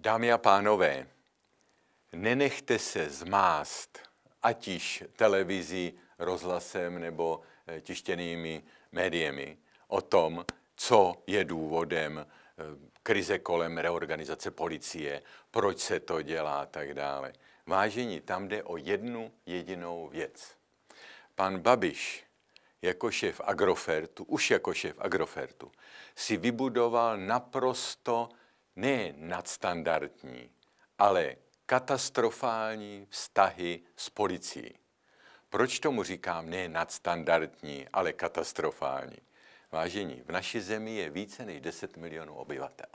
Dámy a pánové, nenechte se zmást, ať již televizí, rozhlasem nebo eh, tištěnými médiemi, o tom, co je důvodem eh, krize kolem reorganizace policie, proč se to dělá a tak dále. Vážení, tam jde o jednu jedinou věc. Pan Babiš jako šéf Agrofertu, už jako šéf Agrofertu, si vybudoval naprosto ne nadstandardní, ale katastrofální vztahy s policií. Proč tomu říkám ne nadstandardní, ale katastrofální? Vážení, v naší zemi je více než 10 milionů obyvatel.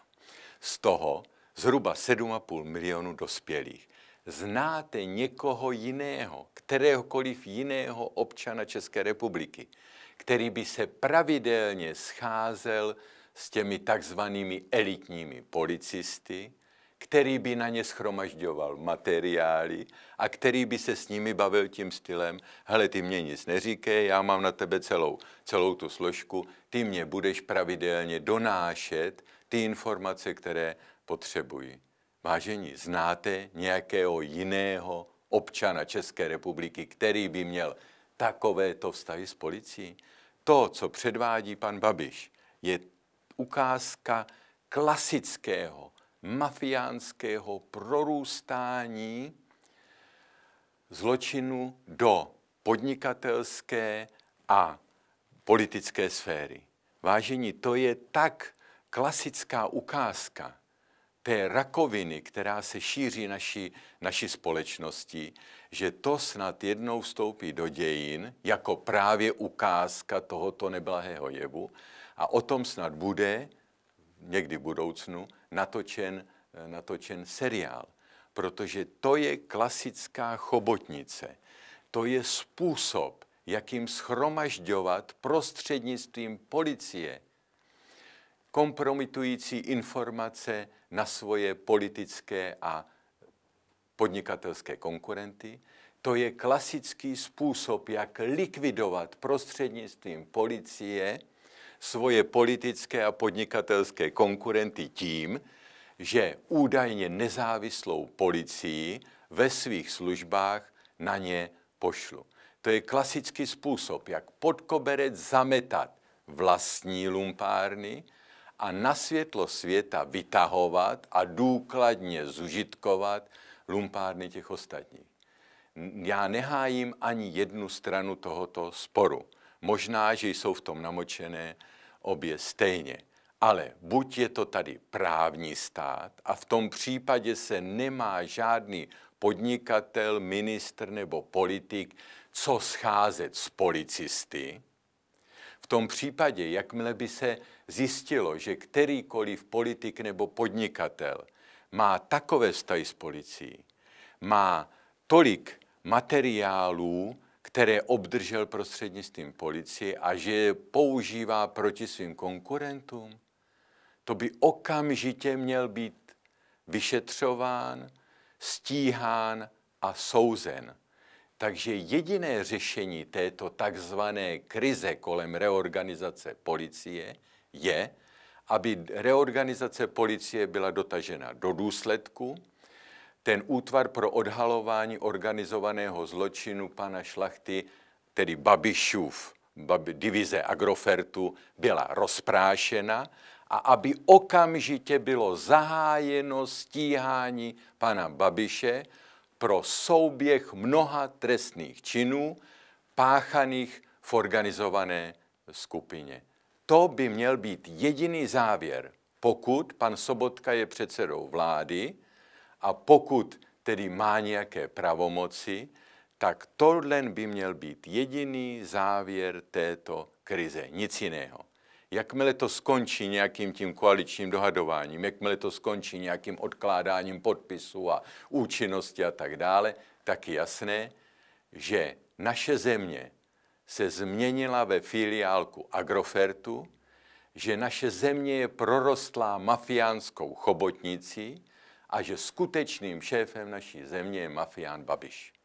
Z toho zhruba 7,5 milionů dospělých. Znáte někoho jiného, kteréhokoliv jiného občana České republiky, který by se pravidelně scházel s těmi takzvanými elitními policisty, který by na ně schromažďoval materiály a který by se s nimi bavil tím stylem, hele, ty mě nic neříkej, já mám na tebe celou, celou tu složku, ty mě budeš pravidelně donášet ty informace, které potřebuji. Vážení, znáte nějakého jiného občana České republiky, který by měl takovéto vztahy s policií? To, co předvádí pan Babiš, je ukázka klasického mafiánského prorůstání zločinu do podnikatelské a politické sféry. Vážení, to je tak klasická ukázka té rakoviny, která se šíří naší, naší společnosti, že to snad jednou vstoupí do dějin jako právě ukázka tohoto neblahého jevu a o tom snad bude někdy v budoucnu natočen, eh, natočen seriál, protože to je klasická chobotnice. To je způsob, jakým schromažďovat prostřednictvím policie kompromitující informace na svoje politické a podnikatelské konkurenty. To je klasický způsob, jak likvidovat prostřednictvím policie svoje politické a podnikatelské konkurenty tím, že údajně nezávislou policii ve svých službách na ně pošlu. To je klasický způsob, jak pod koberec zametat vlastní lumpárny a na světlo světa vytahovat a důkladně zužitkovat lumpárny těch ostatních. Já nehájím ani jednu stranu tohoto sporu. Možná, že jsou v tom namočené obě stejně. Ale buď je to tady právní stát a v tom případě se nemá žádný podnikatel, ministr nebo politik co scházet s policisty. V tom případě, jakmile by se zjistilo, že kterýkoliv politik nebo podnikatel má takové vztahy s policií, má tolik materiálů, které obdržel prostřednictvím policie a že je používá proti svým konkurentům, to by okamžitě měl být vyšetřován, stíhán a souzen. Takže jediné řešení této takzvané krize kolem reorganizace policie je, aby reorganizace policie byla dotažena do důsledku, ten útvar pro odhalování organizovaného zločinu pana Šlachty, tedy Babišův, divize Agrofertu, byla rozprášena a aby okamžitě bylo zahájeno stíhání pana Babiše pro souběh mnoha trestných činů páchaných v organizované skupině. To by měl být jediný závěr, pokud pan Sobotka je předsedou vlády, a pokud tedy má nějaké pravomoci, tak tohle by měl být jediný závěr této krize, nic jiného. Jakmile to skončí nějakým tím koaličním dohadováním, jakmile to skončí nějakým odkládáním podpisů a účinnosti a tak dále, tak je jasné, že naše země se změnila ve filiálku Agrofertu, že naše země je prorostlá mafiánskou chobotnicí, a že skutečným šéfem naší země je mafián Babiš.